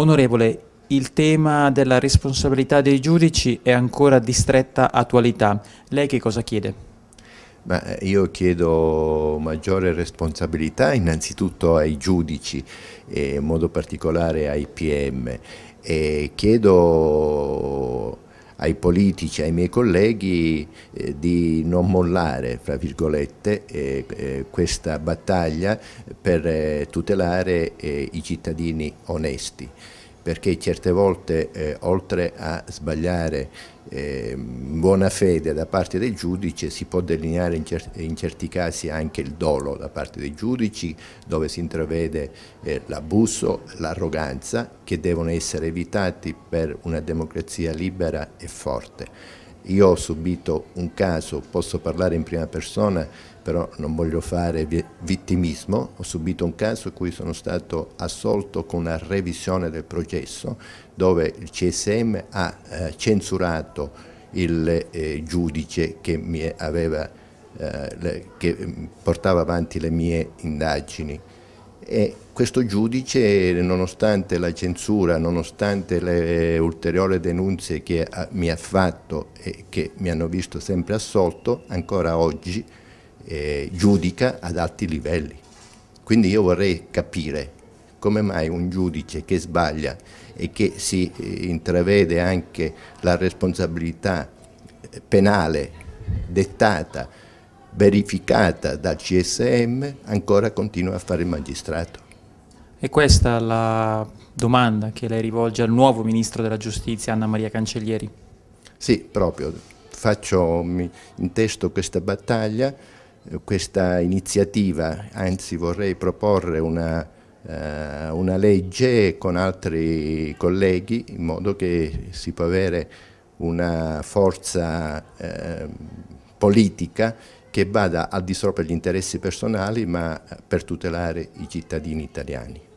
Onorevole, il tema della responsabilità dei giudici è ancora di stretta attualità. Lei che cosa chiede? Ma io chiedo maggiore responsabilità innanzitutto ai giudici, in modo particolare ai PM, e chiedo ai politici, ai miei colleghi eh, di non mollare, fra virgolette, eh, eh, questa battaglia per tutelare i cittadini onesti perché certe volte eh, oltre a sbagliare eh, buona fede da parte del giudice si può delineare in, cer in, certi casi anche il dolo da parte dei giudici dove si intravede eh, l'abuso, l'arroganza che devono essere evitati per una democrazia libera e forte. Io ho subito un caso, posso parlare in prima persona, però non voglio fare vittimismo, ho subito un caso in cui sono stato assolto con una revisione del processo dove il CSM ha eh, censurato il eh, giudice che, aveva, eh, che mm, portava avanti le mie indagini. E questo giudice, nonostante la censura, nonostante le ulteriori denunce che mi ha fatto e che mi hanno visto sempre assolto, ancora oggi eh, giudica ad alti livelli. Quindi io vorrei capire come mai un giudice che sbaglia e che si eh, intravede anche la responsabilità eh, penale dettata verificata dal CSM, ancora continua a fare il magistrato. E questa è la domanda che lei rivolge al nuovo Ministro della Giustizia, Anna Maria Cancellieri. Sì, proprio. Faccio in testo questa battaglia, eh, questa iniziativa, anzi vorrei proporre una, eh, una legge con altri colleghi in modo che si può avere una forza eh, politica che vada al di sopra degli interessi personali ma per tutelare i cittadini italiani.